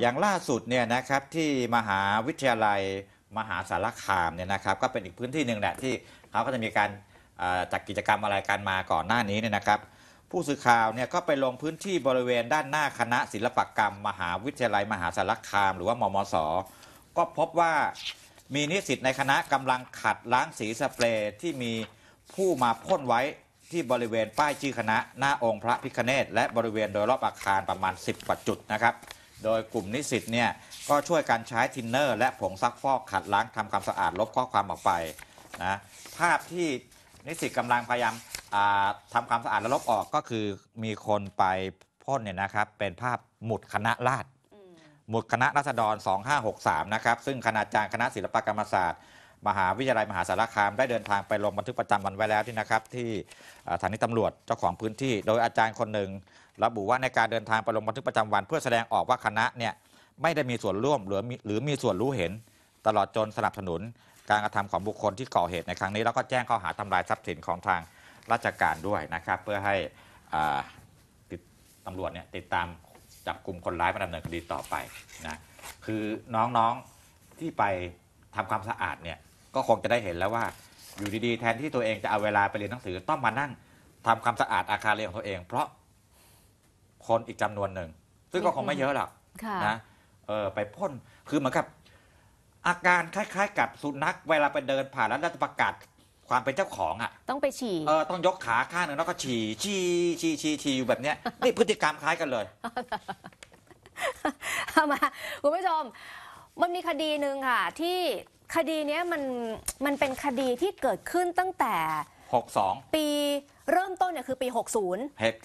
อย่างล่าสุดเนี่ยนะครับที่มหาวิทยาลัยมหาสารคามเนี่ยนะครับก็เป็นอีกพื้นที่หนึ่งแหละที่เขาก็จะมีการจัดกิจกรรมอะไรกันมาก่อนหน้านี้เนี่ยนะครับ ผู้สื่อข่าวเนี่ยก็ไปลงพื้นที่บริเวณด้านหน้าคณะ ศิลปกรรม มหาวิทยาลัยมหาสารคาม หรือว่ามมสก็พบว่ามีนิสิตในคณะกำลังขัดล้างสีสเปรย์ที่มีผู้มาพ่นไว้ที่บริเวณป้ายชื่อคณะ หน้าองค์พระพิคเนตและบริเวณโดยรอบอาคารประมาณ 10กว่าจุดนะครับโดยกลุ่มนิสิตเนี่ยก็ช่วยการใช้ทินเนอร์ และผงซักฟอกขัดล้างทำความสะอาดลบข้อความออกไปนะภาพที่นิสิตกำลังพยายามทำความสะอาดและลบออกก็คือมีคนไปพ่นเนี่ยนะครับเป็นภาพหมุดคณะราษฎรหมุดคณะรัษฎร 2563นะครับซึ่งคณาจารย์คณะศิลปกรรมศาสตร์มหาวิทยาลัยมหาสารคามได้เดินทางไปลงบันทึกประจำวันไว้แล้วที่นะครับ ที่สถานีตำรวจเจ้าของพื้นที่ โดยอาจารย์คนหนึ่งระบุว่าในการเดินทางไปลงบันทึกประจำวัน เพื่อแสดงออกว่าคณะเนี่ยไม่ได้มีส่วนร่วมหรือหรือมีส่วนรู้เห็นตลอดจนสนับสนุน การกระทำของบุคคลที่ก่อเหตุในครั้งนี้แล้วก็แจ้งข้อหาทำลายทรัพย์สินของทางราชการด้วยนะครับ เพื่อให้ตำรวจเนี่ยติดตามจับกลุ่มคนร้ายมาดำเนินคดีต่อไปนะคือน้องๆที่ไปทำความสะอาดเนี่ยก็คงจะได้เห็นแล้วว่า อยู่ดีๆ แทนที่ตัวเองจะเอาเวลาไปเรียนหนังสือ ต้องมานั่ง ทำความสะอาดอาคารเรียนของตัวเอง เพราะคนอีกจำนวนหนึ่ง ซึ่งก็คงไม่เยอะหรอกนะเออไปพ่นคือเหมือนกับ อาการคล้ายๆ กับสุนัขเวลาไปเดินผ่านแล้วจะประกาศความเป็นเจ้าของอ่ะ ต้องไปฉี่เออต้องยกขาข้างหนึ่งแล้วก็ฉี่ฉี่ฉี่ฉี่ฉี่อยู่แบบเนี้ยนี่พฤติกรรมคล้ายกันเลยเอามาคุณผู้ชมมันมีคดีหนึ่งค่ะที่คดีนี้มันมันเป็นคดีที่เกิดขึ้นตั้งแต่ 62 ปีเริ่มต้นเนี่ยคือปี 60เหตุ